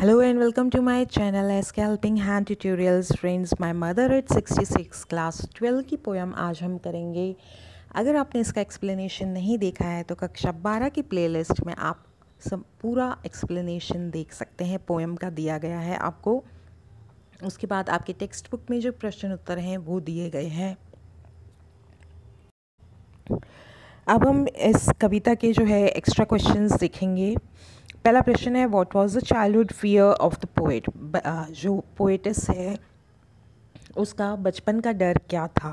Hello Hello and welcome to my channel helping hand tutorials friends my mother at 66 class 12 की poem आज हम करेंगे अगर आपने इसका एक्सप्लेनेशन नहीं देखा है तो कक्षा 12 की प्लेलिस्ट में आप सब पूरा एक्सप्लेनेशन देख सकते हैं पोएम का दिया गया है आपको उसके बाद आपके टेक्स्ट बुक में जो प्रश्न उत्तर हैं वो दिए गए हैं अब हम इस कविता के जो है एक्स्ट्रा क्वेश्चंस देखेंगे पहला प्रश्न है what was the childhood fear of the poet जो पोएटिस है उसका बचपन का डर क्या था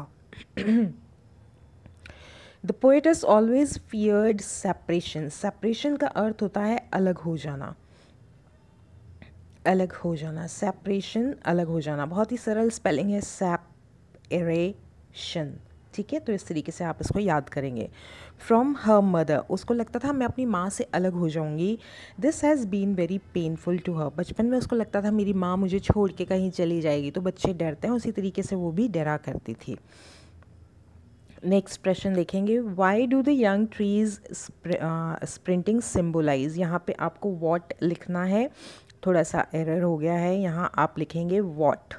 the poetess always feared separation separation का अर्थ होता है अलग हो जाना अलग हो जाना सेपरेशन अलग हो जाना बहुत ही सरल स्पेलिंग है सेपरेशन ठीक है तो इस तरीके से आप इसको याद करेंगे फ्रॉम हर मदर उसको लगता था मैं अपनी माँ से अलग हो जाऊँगी this has been very painful to her बचपन में उसको लगता था मेरी माँ मुझे छोड़ के कहीं चली जाएगी तो बच्चे डरते हैं उसी तरीके से वो भी डरा करती थी नेक्स्ट प्रश्न देखेंगे why do the young trees sprinting symbolize यहाँ पे आपको वॉट लिखना है थोड़ा सा एरर हो गया है यहाँ आप लिखेंगे what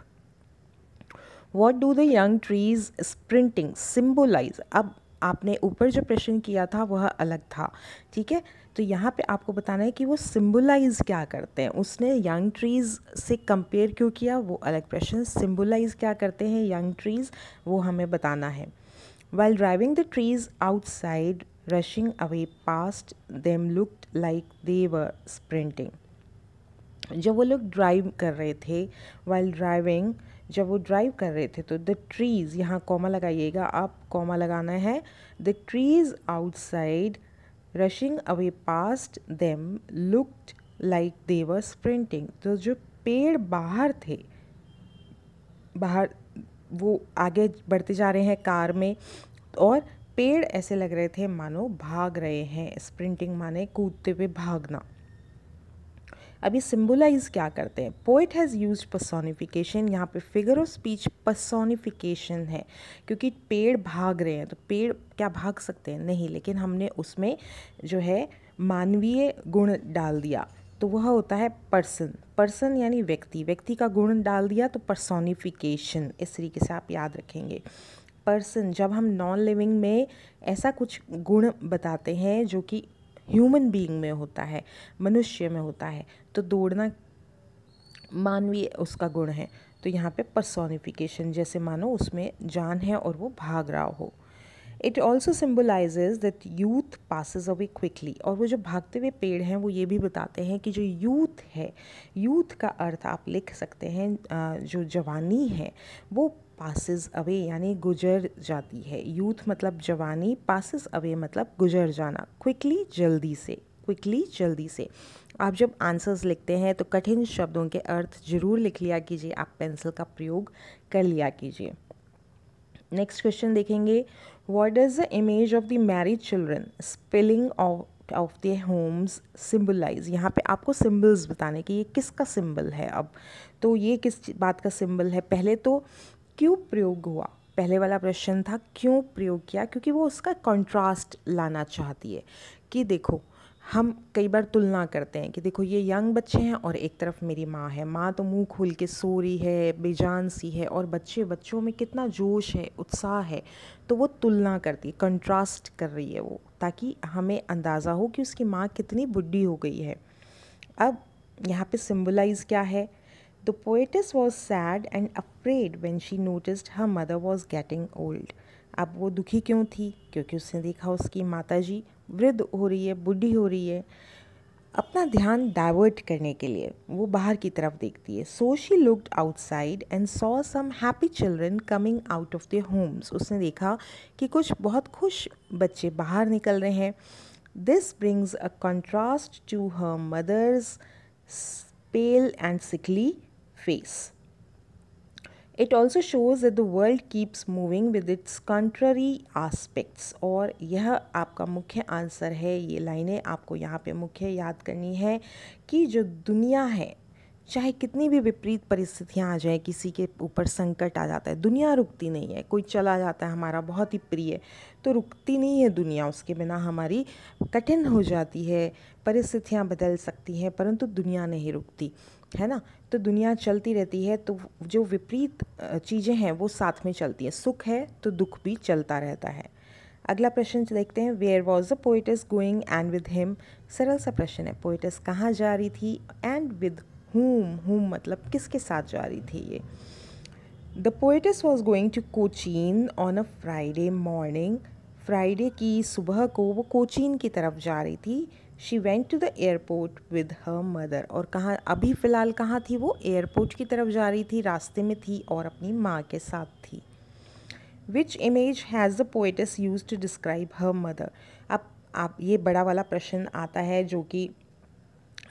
what do the young trees sprinting symbolize अब आपने ऊपर जो प्रश्न किया था वह अलग था ठीक है तो यहाँ पे आपको बताना है कि वो सिम्बोलाइज़ क्या करते हैं उसने यंग ट्रीज़ से कंपेयर क्यों किया वो अलग प्रश्न सिम्बोलाइज़ क्या करते हैं यंग ट्रीज़ वो हमें बताना है while driving the trees outside rushing away past them look like they're sprinting जब वो लोग ड्राइव कर रहे थे वाइल ड्राइविंग जब वो ड्राइव कर रहे थे तो द ट्रीज़ यहाँ कॉमा लगाइएगा आप कॉमा लगाना है the trees outside rushing away past them looked like they're sprinting तो जो पेड़ बाहर थे बाहर वो आगे बढ़ते जा रहे हैं कार में और पेड़ ऐसे लग रहे थे मानो भाग रहे हैं स्प्रिंटिंग माने कूदते हुए भागना अभी सिम्बुलाइज क्या करते हैं पोइट हैज़ यूज पर्सोनिफिकेशन यहाँ पे फिगर ऑफ स्पीच पर्सोनिफिकेशन है क्योंकि पेड़ भाग रहे हैं तो पेड़ क्या भाग सकते हैं नहीं लेकिन हमने उसमें जो है मानवीय गुण डाल दिया तो वह होता है पर्सन पर्सन यानी व्यक्ति व्यक्ति का गुण डाल दिया तो पर्सोनिफिकेशन इस तरीके से आप याद रखेंगे पर्सन जब हम नॉन लिविंग में ऐसा कुछ गुण बताते हैं जो कि ह्यूमन बीइंग में होता है मनुष्य में होता है तो दौड़ना मानवीय उसका गुण है तो यहाँ पे पर्सोनिफिकेशन जैसे मानो उसमें जान है और वो भाग रहा हो it also symbolize that youth passes away quickly और वो जो भागते हुए पेड़ हैं वो ये भी बताते हैं कि जो यूथ है यूथ का अर्थ आप लिख सकते हैं जो जवानी है वो पासिस अवे यानी गुजर जाती है यूथ मतलब जवानी पासिस अवे मतलब गुजर जाना क्विकली जल्दी से क्विकली जल्दी से आप जब आंसर्स लिखते हैं तो कठिन शब्दों के अर्थ ज़रूर लिख लिया कीजिए आप पेंसिल का प्रयोग कर लिया कीजिए नेक्स्ट क्वेश्चन देखेंगे what is the image of the married children spelling of of the homes symbolize यहाँ पे आपको सिम्बल्स बताने कि ये किसका सिम्बल है अब तो ये किस बात का सिम्बल है पहले तो क्यों प्रयोग हुआ पहले वाला प्रश्न था क्यों प्रयोग किया क्योंकि वो उसका कंट्रास्ट लाना चाहती है कि देखो हम कई बार तुलना करते हैं कि देखो ये यंग बच्चे हैं और एक तरफ मेरी माँ है माँ तो मुंह खोल के सो रही है बेजान सी है और बच्चे बच्चों में कितना जोश है उत्साह है तो वो तुलना करती है कंट्रास्ट कर रही है वो ताकि हमें अंदाज़ा हो कि उसकी माँ कितनी बुढ़ी हो गई है अब यहाँ पे सिम्बलाइज़ क्या है the poetess was sad and upset when she notice her mother was getting old अब वो दुखी क्यों थी क्योंकि उसने देखा उसकी माता जी वृद्ध हो रही है बुढ़ी हो रही है अपना ध्यान डाइवर्ट करने के लिए वो बाहर की तरफ देखती है so she looked outside and saw some happy children coming out of their homes उसने देखा कि कुछ बहुत खुश बच्चे बाहर निकल रहे हैं this brings a contrast to her mother's pale and sickly face it also shows the world keeps moving with its contrary aspects और यह आपका मुख्य आंसर है ये लाइनें आपको यहाँ पे मुख्य याद करनी है कि जो दुनिया है चाहे कितनी भी विपरीत परिस्थितियाँ आ जाए किसी के ऊपर संकट आ जाता है दुनिया रुकती नहीं है कोई चला जाता है हमारा बहुत ही प्रिय तो रुकती नहीं है दुनिया उसके बिना हमारी कठिन हो जाती है परिस्थितियाँ बदल सकती हैं परंतु दुनिया नहीं रुकती है ना तो दुनिया चलती रहती है तो जो विपरीत चीज़ें हैं वो साथ में चलती हैं सुख है तो दुख भी चलता रहता है अगला प्रश्न देखते हैं where was the poetess going and with him सरल सा प्रश्न है पोइटस कहाँ जा रही थी एंड विद हुम हुम मतलब किसके साथ जा रही थी ये the poetess was going to Cochin on a Friday morning Friday की सुबह को वो कोचीन की तरफ जा रही थी she went to the airport with her mother और कहाँ अभी फ़िलहाल कहाँ थी वो एयरपोर्ट की तरफ जा रही थी रास्ते में थी और अपनी माँ के साथ थी which image has the poetess use to describe her mother अब आप ये बड़ा वाला प्रश्न आता है जो कि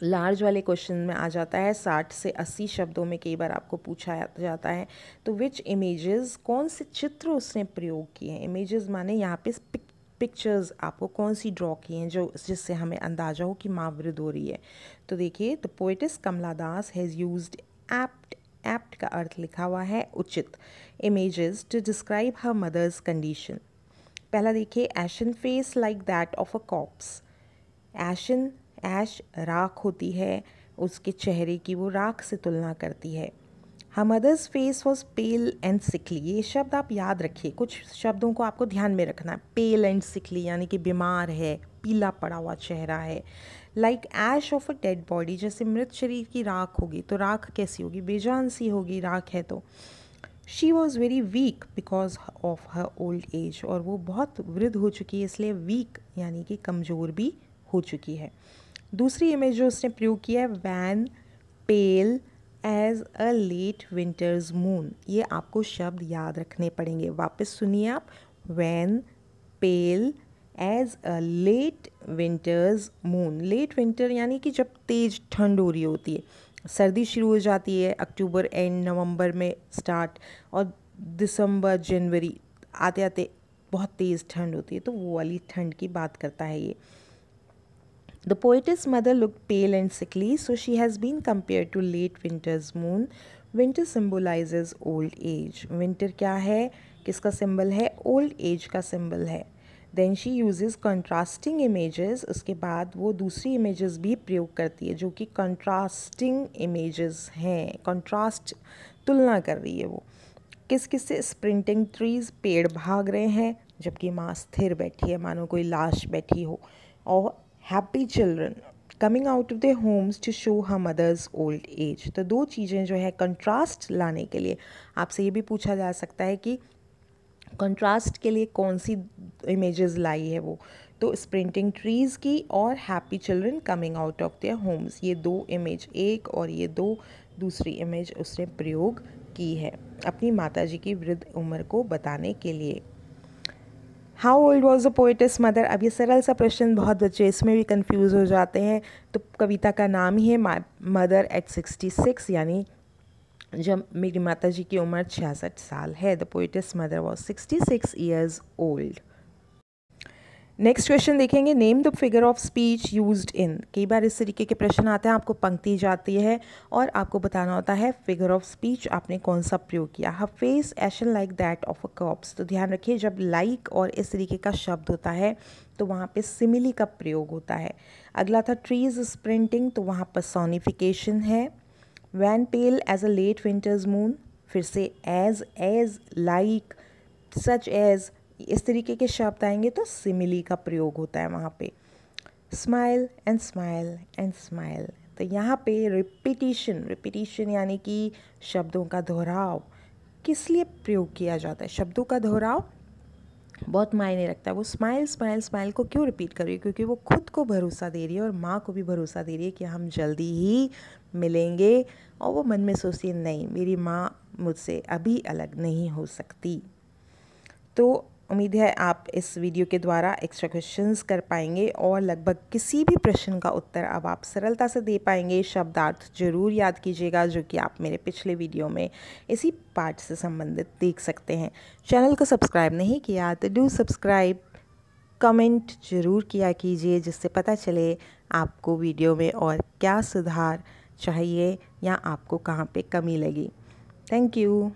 लार्ज वाले क्वेश्चन में आ जाता है साठ से अस्सी शब्दों में कई बार आपको पूछा जाता है तो विच इमेजेस कौन से चित्र उसने प्रयोग किए हैं इमेजेस माने यहाँ पे पिक्चर्स आपको कौन सी ड्रॉ की हैं जो जिससे हमें अंदाज़ा हो कि मावरद हो रही है तो देखिए the poetess Kamala Das has use apt apt का अर्थ लिखा हुआ है उचित image to describe her mother's condition पहला देखिए ashen face like that of a corpse ashen ash राख होती है उसके चेहरे की वो राख से तुलना करती है her mother's face was pale and sickly ये शब्द आप याद रखिए कुछ शब्दों को आपको ध्यान में रखना है पेल एंड सिकली यानी कि बीमार है पीला पड़ा हुआ चेहरा है like ash of a dead body जैसे मृत शरीर की राख होगी तो राख कैसी होगी बेजान सी होगी राख है तो she was very weak because of her old age और वो बहुत वृद्ध हो चुकी है इसलिए वीक यानी कि कमज़ोर भी हो चुकी है दूसरी इमेज जो उसने प्रयोग किया है wan pale as a late winter's moon ये आपको शब्द याद रखने पड़ेंगे वापस सुनिए आप wan pale as a late winter's moon late winter यानी कि जब तेज ठंड हो रही होती है सर्दी शुरू हो जाती है अक्टूबर एंड नवंबर में स्टार्ट और दिसंबर जनवरी आते आते बहुत तेज़ ठंड होती है तो वो वाली ठंड की बात करता है ये The poetess mother looked pale and sickly, so she has been compared to late winter's moon. Winter symbolizes old age. Winter क्या है किसका सिंबल है ओल्ड एज का सिंबल है then she use contrasting images उसके बाद वो दूसरी इमेजेस भी प्रयोग करती है जो कि कंट्रास्टिंग इमेजेस हैं कंट्रास्ट तुलना कर रही है वो किस किस से स्प्रिंटिंग ट्रीज पेड़ भाग रहे हैं जबकि माँ स्थिर बैठी है मानो कोई लाश बैठी हो और happy children coming out of the homes to show her mother's old age तो दो चीज़ें जो है कंट्रास्ट लाने के लिए आपसे ये भी पूछा जा सकता है कि कंट्रास्ट के लिए कौन सी इमेजेस लाई है वो तो स्प्रिंटिंग ट्रीज़ की और happy children coming out of their homes ये दो इमेज एक और ये दो दूसरी इमेज उसने प्रयोग की है अपनी माता जी की वृद्ध उम्र को बताने के लिए how old was a poetess mother अब ये सरल सा प्रश्न बहुत बच्चे इसमें भी कन्फ्यूज़ हो जाते हैं तो कविता का नाम ही है my mother at sixty six यानी जब मेरी माता जी की उम्र छियासठ साल है the poetess mother was sixty six years old next question देखेंगे name the figure of speech used in कई बार इस तरीके के प्रश्न आते हैं आपको पंक्ति जाती है और आपको बताना होता है फिगर ऑफ स्पीच आपने कौन सा प्रयोग किया her face ashen like that of a corpse तो ध्यान रखिए जब लाइक like और इस तरीके का शब्द होता है तो वहाँ पे सिमिली का प्रयोग होता है अगला था ट्रीज स्प्रिंटिंग तो वहाँ पर सोनिफिकेशन है wan pale as a late winter's moon फिर से as as like such as इस तरीके के शब्द आएंगे तो सिमिली का प्रयोग होता है वहाँ पे simile and simile and simile तो यहाँ पे रिपीटिशन रिपीटिशन यानी कि शब्दों का दोहराव किस लिए प्रयोग किया जाता है शब्दों का दोहराव बहुत मायने रखता है वो स्माइल स्माइल स्माइल को क्यों रिपीट कर रही है क्योंकि वो खुद को भरोसा दे रही है और माँ को भी भरोसा दे रही है कि हम जल्दी ही मिलेंगे और वो मन में सोचती है नहीं मेरी माँ मुझसे अभी अलग नहीं हो सकती तो उम्मीद है आप इस वीडियो के द्वारा एक्स्ट्रा क्वेश्चंस कर पाएंगे और लगभग किसी भी प्रश्न का उत्तर अब आप सरलता से दे पाएंगे शब्दार्थ जरूर याद कीजिएगा जो कि आप मेरे पिछले वीडियो में इसी पार्ट से संबंधित देख सकते हैं चैनल को सब्सक्राइब नहीं किया तो डू सब्सक्राइब कमेंट जरूर किया कीजिए जिससे पता चले आपको वीडियो में और क्या सुधार चाहिए या आपको कहाँ पर कमी लगी थैंक यू